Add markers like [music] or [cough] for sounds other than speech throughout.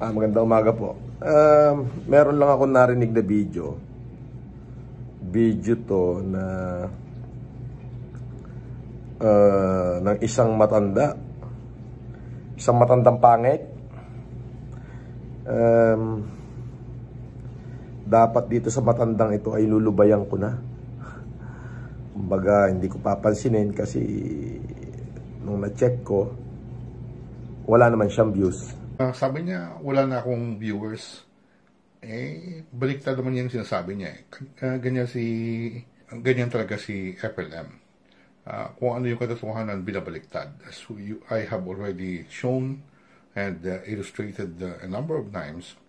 Ah, maganda umaga po. Um, meron lang ako narinig na video. Video to na uh, ng isang matanda. Isang matandang pangit. Um, dapat dito sa matandang ito ay lulubayan ko na. Kumbaga, hindi ko papansinin kasi nung na-check ko, wala naman siyang views. Uh, sabi niya, wala na akong viewers. Eh, baliktad naman yung sinasabi niya. Eh. Uh, ganyan si, ganyan talaga si FLM. Uh, ah, kung ano yung katotohanan binabaliktad. As you, I have already shown and uh, illustrated uh, a number of times,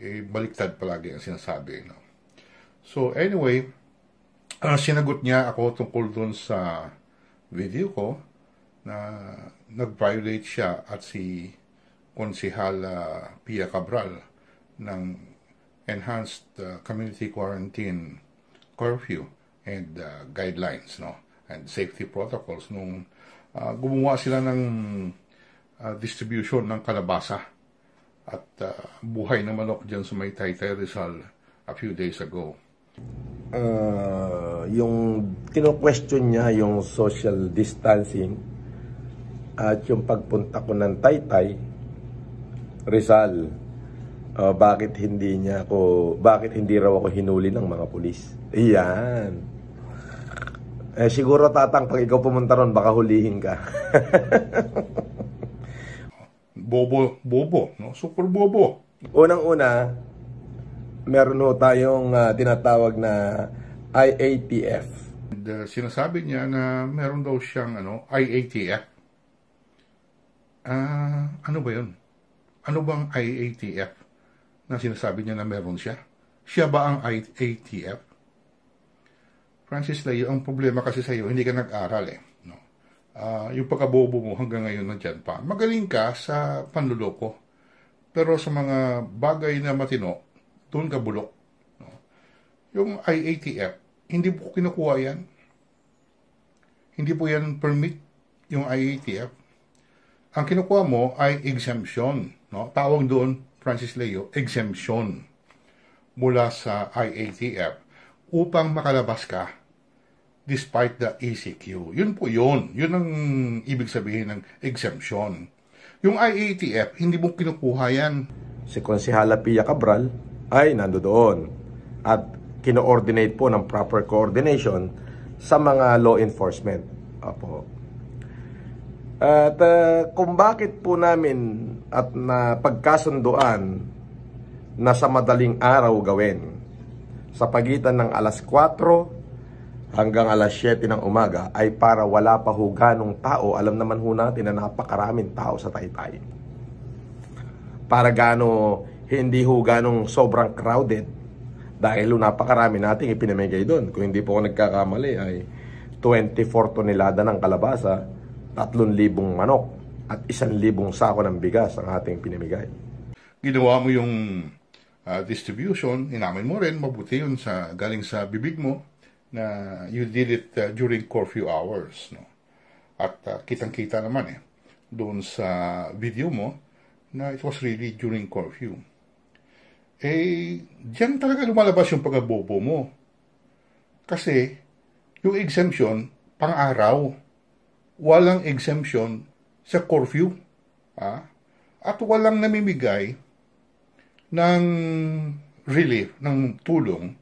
eh, baliktad palagi ang sinasabi. No? So anyway, uh, sinagot niya ako tungkol dun sa video ko na nag-violate siya at si Konsihala ah, Pia Cabral ng Enhanced uh, Community Quarantine Curfew and uh, Guidelines no and Safety Protocols nung uh, gumawa sila ng uh, distribution ng kalabasa at uh, buhay na manok dyan sa may Taytay Rizal a few days ago. Uh, yung kino-question niya yung social distancing at yung pagpunta ko ng Taytay Rizal, uh, bakit hindi niya ako, bakit hindi raw ako hinuli ng mga pulis? Iyan. Eh, siguro tatang, pag ikaw pumunta ron, baka hulihin ka. [laughs] bobo, bobo, no? super bobo. Unang-una, meron ho tayong uh, tinatawag na IATF. And, uh, sinasabi niya na meron daw siyang ano, IATF. Ah, uh, ano ba 'yun? Ano bang IATF na sinasabi niya na meron siya? Siya ba ang IATF? Francis Layo, ang problema kasi sa iyo, hindi ka nag-aral eh. No? Uh, yung pagkabobo mo hanggang ngayon nandyan pa. Magaling ka sa panluloko. Pero sa mga bagay na matino, doon ka bulok. No? Yung IATF, hindi po kinukuha yan. Hindi po yan permit yung IATF. Ang kinukuha mo ay exemption No? Tawag doon, Francis Leo, exemption mula sa IATF upang makalabas ka despite the ECQ. Yun po yun. Yun ang ibig sabihin ng exemption. Yung IATF, hindi mo kinukuha yan. Si Konsihala Pia Cabral ay nando doon at kino-ordinate po ng proper coordination sa mga law enforcement. Apo, at uh, kung bakit po namin at na pagkasunduan na sa madaling araw gawin sa pagitan ng alas 4 hanggang alas 7 ng umaga ay para wala pa ho ganong tao. Alam naman ho natin na napakaraming tao sa Taytay. Para gano hindi ho ganong sobrang crowded dahil ho napakarami nating ipinamigay doon. Kung hindi po ako nagkakamali ay 24 tonelada ng kalabasa 3,000 manok at 1,000 sako ng bigas ang ating pinamigay. Ginawa mo yung uh, distribution, inamin mo rin, mabuti yun sa, galing sa bibig mo na you did it uh, during curfew hours. No? At uh, kitang-kita naman eh, doon sa video mo na it was really during curfew. Eh, diyan talaga lumalabas yung pagkabobo mo. Kasi, yung exemption, pang-araw walang exemption sa curfew. Ah? At walang namimigay ng relief, ng tulong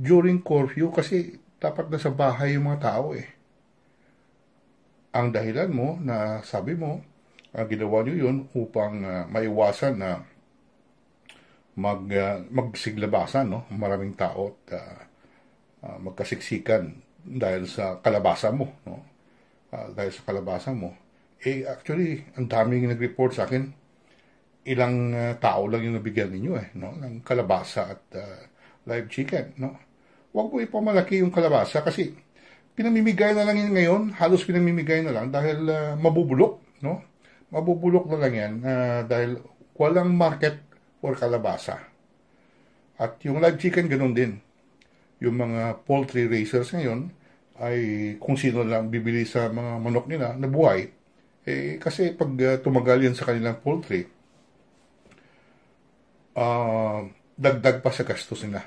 during curfew kasi dapat sa bahay yung mga tao eh. Ang dahilan mo na sabi mo, ang ah, ginawa nyo yun upang uh, maiwasan na mag, uh, magsiglabasan, no? maraming tao at uh, uh, magkasiksikan dahil sa kalabasa mo. No? uh, dahil sa kalabasa mo, eh actually, ang daming nag-report sa akin, ilang uh, tao lang yung nabigyan ninyo eh, no? ng kalabasa at uh, live chicken. No? Huwag mo ipamalaki yung kalabasa kasi pinamimigay na lang yun ngayon, halos pinamimigay na lang dahil uh, mabubulok. No? Mabubulok na lang yan uh, dahil walang market for kalabasa. At yung live chicken, ganun din. Yung mga poultry raisers ngayon, ay kung sino lang bibili sa mga manok nila na buhay. Eh, kasi pag uh, tumagal yan sa kanilang poultry, uh, dagdag pa sa gastos nila.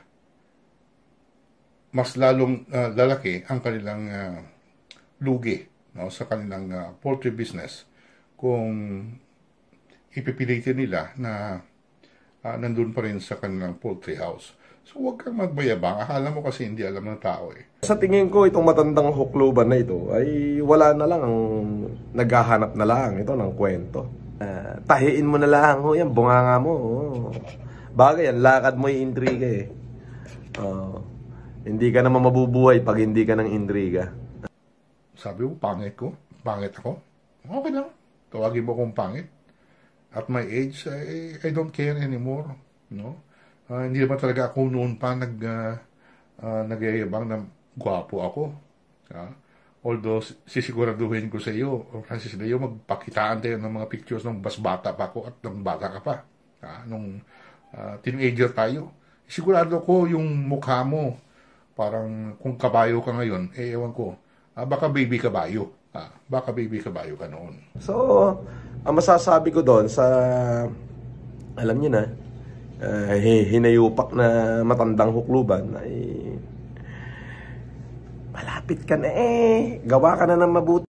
Mas lalong uh, lalaki ang kanilang uh, lugi no, sa kanilang uh, poultry business kung ipipilitin nila na uh, nandun pa rin sa kanilang poultry house. So huwag kang magbayabang. Akala mo kasi hindi alam ng tao eh. Sa tingin ko, itong matandang hukluban na ito ay wala na lang ang naghahanap na lang ito ng kwento. Uh, tahiin mo na lang, ho, yan, bunganga mo. Oh. Bagay, ang lakad mo yung intriga eh. Uh, hindi ka naman mabubuhay pag hindi ka ng intriga. Sabi mo, pangit ko? Pangit ako? Okay lang. Tawagin mo kung pangit. At my age, I, I don't care anymore. No? Uh, hindi naman talaga ako noon pa nag, uh, uh, nagyayabang na gwapo ako. Uh, although, sisiguraduhin ko sa iyo, Francis Leo, magpakitaan tayo ng mga pictures ng mas bata pa ako at ng bata ka pa. Uh, nung uh, teenager tayo. Sigurado ko yung mukha mo, parang kung kabayo ka ngayon, eh ewan ko, uh, baka baby kabayo. Ah, baka baby kabayo ka noon. So, ang masasabi ko doon sa, alam niyo na, uh, hinayupak na matandang hukluban ay malapit ka na eh. Gawa ka na ng mabuti.